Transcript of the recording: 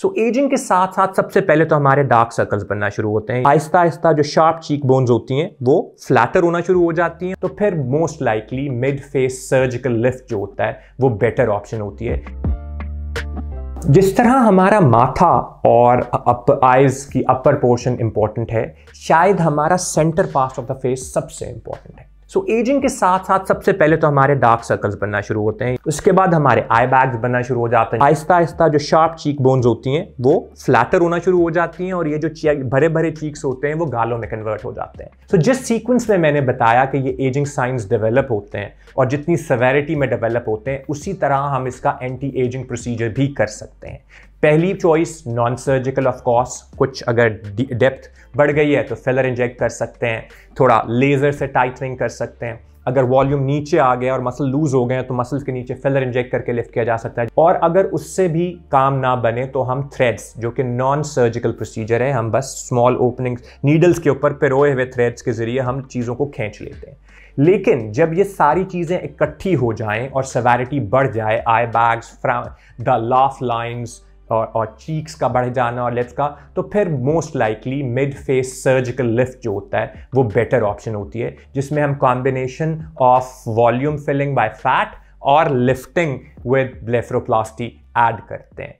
सो so, ageing के साथ साथ सबसे पहले तो हमारे डार्क सर्कल्स बनना शुरू होते हैं आहिस्ता आहिस्ता जो शार्प चीक बोन्स होती हैं वो फ्लैटर होना शुरू हो जाती हैं तो फिर most likely mid face surgical lift जो होता है वो बेटर ऑप्शन होती है जिस तरह हमारा माथा और अप आइज की अपर पोर्शन इंपॉर्टेंट है शायद हमारा center part of the face सबसे इंपॉर्टेंट है सो so, एजिंग के साथ साथ सबसे पहले तो हमारे डार्क सर्कल्स बनना शुरू होते हैं उसके बाद हमारे आई बैग्स बनना शुरू हो जाते हैं आहिस्ता आहिस्ता जो शार्प चीक बोन्स होती हैं वो फ्लैटर होना शुरू हो जाती हैं और ये जो भरे भरे चीक्स होते हैं वो गालों में कन्वर्ट हो जाते हैं सो so, जिस सीक्वेंस में मैंने बताया कि ये एजिंग साइंस डेवलप होते हैं और जितनी सवेरिटी में डेवलप होते हैं उसी तरह हम इसका एंटी एजिंग प्रोसीजर भी कर सकते हैं पहली choice non surgical of course कुछ अगर डेप्थ बढ़ गई है तो फिलर इंजेक्ट कर सकते हैं थोड़ा लेज़र से टाइटनिंग कर सकते हैं अगर वॉल्यूम नीचे आ गया और मसल लूज हो गए तो मसल्स के नीचे फिलर इंजेक्ट करके लिफ्ट किया जा सकता है और अगर उससे भी काम ना बने तो हम थ्रेड्स जो कि नॉन सर्जिकल प्रोसीजर है हम बस स्मॉल ओपनिंग नीडल्स के ऊपर पिरोए हुए थ्रेड्स के जरिए हम चीज़ों को खींच लेते हैं लेकिन जब ये सारी चीज़ें इकट्ठी हो जाएं और सवारिटी बढ़ जाए eye bags the laugh lines और और चीक्स का बढ़ जाना और लिप्स का तो फिर most likely mid face surgical lift जो होता है वो बेटर ऑप्शन होती है जिसमें हम combination of volume filling by fat और लिफ्टिंग विद ब्लेफ्रोप्लास्टी ऐड करते हैं